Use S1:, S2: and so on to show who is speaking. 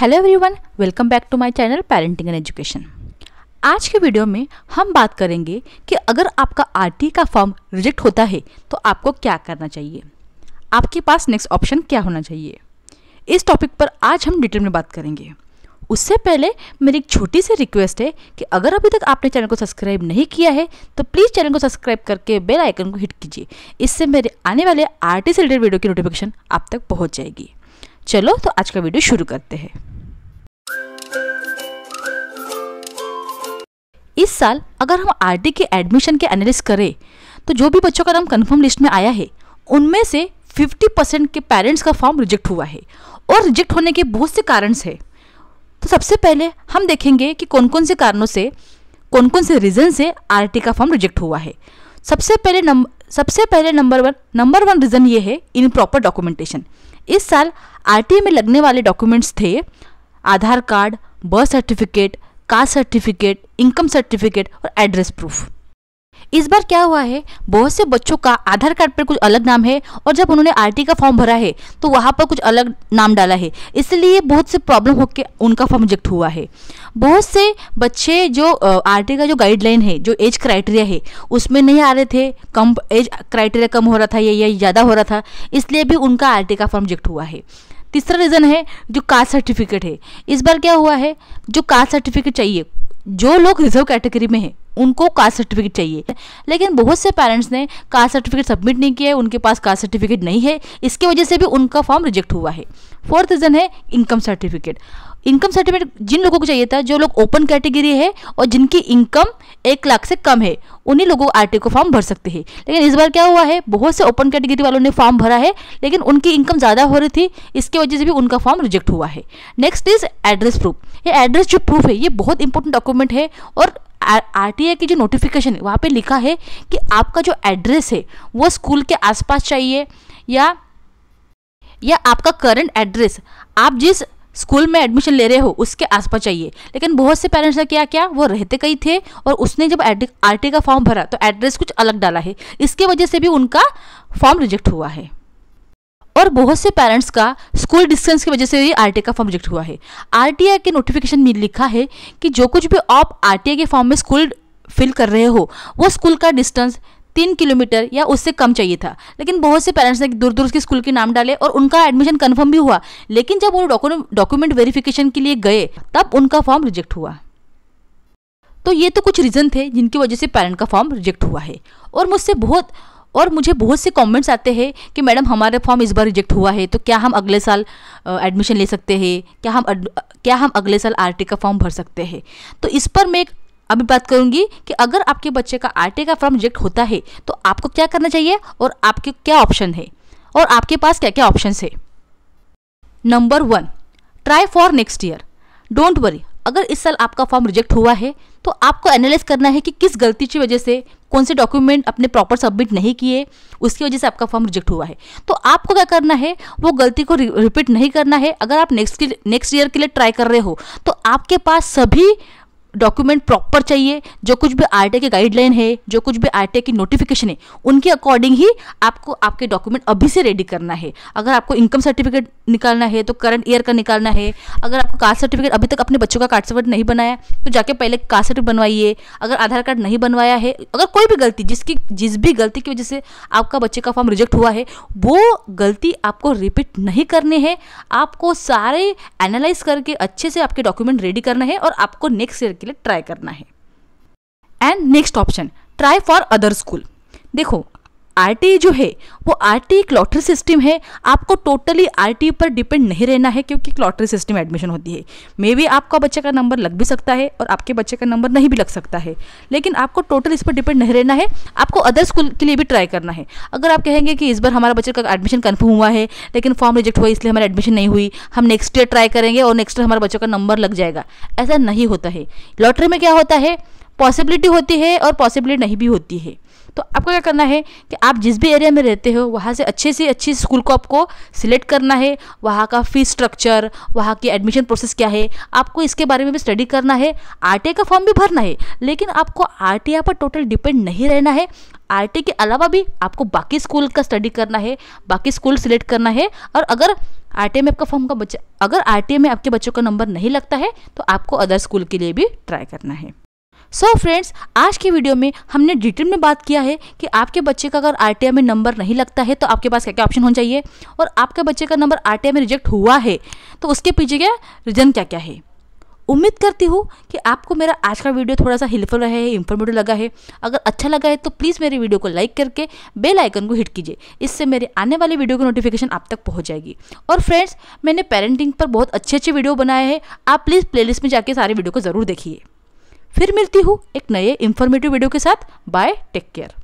S1: hello everyone welcome back to my channel parenting and education आज के video में हम बात करेंगे कि अगर आपका आरटी का फॉर्म रिजेक्ट होता है तो आपको क्या करना चाहिए आपके पास नेक्स्ट ऑप्शन क्या होना चाहिए इस टॉपिक पर आज हम डिटेल में बात करेंगे उससे पहले मेरी एक छोटी सी रिक्वेस्ट है कि अगर अभी तक आपने चैनल को सब्सक्राइब नहीं किया है तो प्लीज़ चैनल को सब्सक्राइब करके बेल आइकन को हिट कीजिए इससे मेरे आने वाले आरटी से रिलेटेड वीडियो की नोटिफिकेशन आप तक पहुँच जाएगी चलो तो आज का वीडियो शुरू करते हैं इस साल अगर हम आरटी के एडमिशन के एनालिस करें तो जो भी बच्चों का नाम कंफर्म लिस्ट में आया है उनमें से 50 परसेंट के पेरेंट्स का फॉर्म रिजेक्ट हुआ है और रिजेक्ट होने के बहुत से कारण हैं तो सबसे पहले हम देखेंगे कि कौन कौन से कारणों से कौन कौन से रीज़न से आर का फॉर्म रिजेक्ट हुआ है सबसे पहले नंबर सबसे पहले number one number one reason ये है इन प्रॉपर डॉक्यूमेंटेशन इस साल आर में लगने वाले डॉक्यूमेंट्स थे Aadhaar card birth certificate caste certificate income certificate और एड्रेस प्रूफ इस बार क्या हुआ है बहुत से बच्चों का आधार कार्ड पर कुछ अलग नाम है और जब उन्होंने आर का फॉर्म भरा है तो वहाँ पर कुछ अलग नाम डाला है इसलिए बहुत से प्रॉब्लम होकर उनका फॉर्म रिजेक्ट हुआ है बहुत से बच्चे जो आर का जो गाइडलाइन है जो एज क्राइटेरिया है उसमें नहीं आ रहे थे कम एज क्राइटेरिया कम हो रहा था या ज़्यादा हो रहा था इसलिए भी उनका आर का फॉर्म रिजेक्ट हुआ है तीसरा रीज़न है जो कास्ट सर्टिफिकेट है इस बार क्या हुआ है जो कास्ट सर्टिफिकेट चाहिए जो लोग रिजर्व कैटेगरी में है उनको कास्ट सर्टिफिकेट चाहिए लेकिन बहुत से पेरेंट्स ने कास्ट सर्टिफिकेट सबमिट नहीं किया है उनके पास कास्ट सर्टिफिकेट नहीं है इसके वजह से भी उनका फॉर्म रिजेक्ट हुआ है फोर्थ रीज़न है इनकम सर्टिफिकेट इनकम सर्टिफिकेट जिन लोगों को चाहिए था जो लोग ओपन कैटेगरी है और जिनकी इनकम एक लाख से कम है उन्हीं लोगों आर टी को फॉर्म भर सकते हैं लेकिन इस बार क्या हुआ है बहुत से ओपन कैटेगरी वालों ने फॉर्म भरा है लेकिन उनकी इनकम ज़्यादा हो रही थी इसके वजह से भी उनका फॉर्म रिजेक्ट हुआ है नेक्स्ट इज एड्रेस प्रूफ ये एड्रेस जो प्रूफ है ये बहुत इंपॉर्टेंट डॉक्यूमेंट है और आर टी की जो नोटिफिकेशन है वहाँ पे लिखा है कि आपका जो एड्रेस है वो स्कूल के आसपास चाहिए या या आपका करंट एड्रेस आप जिस स्कूल में एडमिशन ले रहे हो उसके आसपास चाहिए लेकिन बहुत से पेरेंट्स ने क्या क्या वो रहते कहीं थे और उसने जब आर का फॉर्म भरा तो एड्रेस कुछ अलग डाला है इसके वजह से भी उनका फॉर्म रिजेक्ट हुआ है और बहुत से पेरेंट्स का स्कूल डिस्टेंस की वजह से ये आर का फॉर्म रिजेक्ट हुआ है आर के नोटिफिकेशन में लिखा है कि जो कुछ भी आप आर के फॉर्म में स्कूल फिल कर रहे हो वो स्कूल का डिस्टेंस तीन किलोमीटर या उससे कम चाहिए था लेकिन बहुत से पेरेंट्स ने दूर दूर के स्कूल के नाम डाले और उनका एडमिशन कन्फर्म भी हुआ लेकिन जब वो डॉक्यूमेंट वेरिफिकेशन के लिए गए तब उनका फॉर्म रिजेक्ट हुआ तो ये तो कुछ रीज़न थे जिनकी वजह से पेरेंट का फॉर्म रिजेक्ट हुआ है और मुझसे बहुत और मुझे बहुत से कमेंट्स आते हैं कि मैडम हमारा फॉर्म इस बार रिजेक्ट हुआ है तो क्या हम अगले साल एडमिशन ले सकते हैं क्या हम क्या हम अगले साल आर का फॉर्म भर सकते हैं तो इस पर मैं अभी बात करूंगी कि अगर आपके बच्चे का आर का फॉर्म रिजेक्ट होता है तो आपको क्या करना चाहिए और आपके क्या ऑप्शन है और आपके पास क्या क्या ऑप्शन है number one try for next year don't worry अगर इस साल आपका फॉर्म रिजेक्ट हुआ है तो आपको एनालाइज करना है कि किस गलती की वजह से कौन से डॉक्यूमेंट अपने प्रॉपर सबमिट नहीं किए उसकी वजह से आपका फॉर्म रिजेक्ट हुआ है तो आपको क्या करना है वो गलती को रिपीट नहीं करना है अगर आप नेक्स्ट नेक्स्ट ईयर के लिए ट्राई कर रहे हो तो आपके पास सभी डॉक्यूमेंट प्रॉपर चाहिए जो कुछ भी आर की गाइडलाइन है जो कुछ भी आर की नोटिफिकेशन है उनके अकॉर्डिंग ही आपको आपके डॉक्यूमेंट अभी से रेडी करना है अगर आपको इनकम सर्टिफिकेट निकालना है तो करंट ईयर का निकालना है अगर आपको कास्ट सर्टिफिकेट अभी तक अपने बच्चों का कार्ड सर्टिफिकेट नहीं बनाया तो जाके पहले कास्ट सर्टिफिकेट बनवाइए अगर आधार कार्ड नहीं बनवाया है अगर कोई भी गलती जिसकी जिस भी गलती की वजह से आपका बच्चे का फॉर्म रिजेक्ट हुआ है वो गलती आपको रिपीट नहीं करनी है आपको सारे एनालाइज करके अच्छे से आपके डॉक्यूमेंट रेडी करना है और आपको नेक्स्ट ईयर के लिए ट्राई करना है and next option try for other school देखो आर जो है वो आर टी एक लॉटरी सिस्टम है आपको टोटली आर पर डिपेंड नहीं रहना है क्योंकि लॉटरी सिस्टम एडमिशन होती है मे बी आपका बच्चे का नंबर लग भी सकता है और आपके बच्चे का नंबर नहीं भी लग सकता है लेकिन आपको टोटल इस पर डिपेंड नहीं रहना है आपको अदर स्कूल के लिए भी ट्राई करना है अगर आप कहेंगे कि इस बार हमारा बच्चे का एडमिशन कन्फर्म हुआ है लेकिन फॉर्म रिजेक्ट हुआ इसलिए हमारा एडमिशन नहीं हुई हम नेक्स्ट ईयर ट्राई करेंगे और नेक्स्ट ईयर हमारे बच्चों का नंबर लग जाएगा ऐसा नहीं होता है लॉटरी में क्या होता है पॉसिबिलिटी होती है और पॉसिबिलिटी नहीं भी होती है तो आपको क्या करना है कि आप जिस भी एरिया में रहते हो वहाँ से अच्छे से अच्छी स्कूल को आपको सिलेक्ट करना है वहाँ का फीस स्ट्रक्चर वहाँ की एडमिशन प्रोसेस क्या है आपको इसके बारे में भी स्टडी करना है आर का फॉर्म भी भरना है लेकिन आपको आर पर टोटल डिपेंड नहीं रहना है आर के अलावा भी आपको बाकी स्कूल का स्टडी करना है बाकी स्कूल सिलेक्ट करना है और अगर आर में आपका फॉर्म का बच्चा अगर आर में आपके बच्चों का नंबर नहीं लगता है तो आपको अदर स्कूल के लिए भी ट्राई करना है सो so फ्रेंड्स आज के वीडियो में हमने डिटेल में बात किया है कि आपके बच्चे का अगर आर में नंबर नहीं लगता है तो आपके पास क्या क्या ऑप्शन होना चाहिए और आपके बच्चे का नंबर आर में रिजेक्ट हुआ है तो उसके पीछे क्या रीज़न क्या क्या है उम्मीद करती हूँ कि आपको मेरा आज का वीडियो थोड़ा सा हेल्पफुल रहा है इन्फॉर्मेटिव लगा है अगर अच्छा लगा है तो प्लीज़ मेरे वीडियो को लाइक करके बेल आइकन को हिट कीजिए इससे मेरे आने वाले वीडियो की नोटिफिकेशन आप तक पहुँच जाएगी और फ्रेंड्स मैंने पेरेंटिंग पर बहुत अच्छे अच्छे वीडियो बनाए हैं आप प्लीज़ प्लेलिस्ट में जाके सारे वीडियो को ज़रूर देखिए फिर मिलती हूँ एक नए इन्फॉर्मेटिव वीडियो के साथ बाय टेक केयर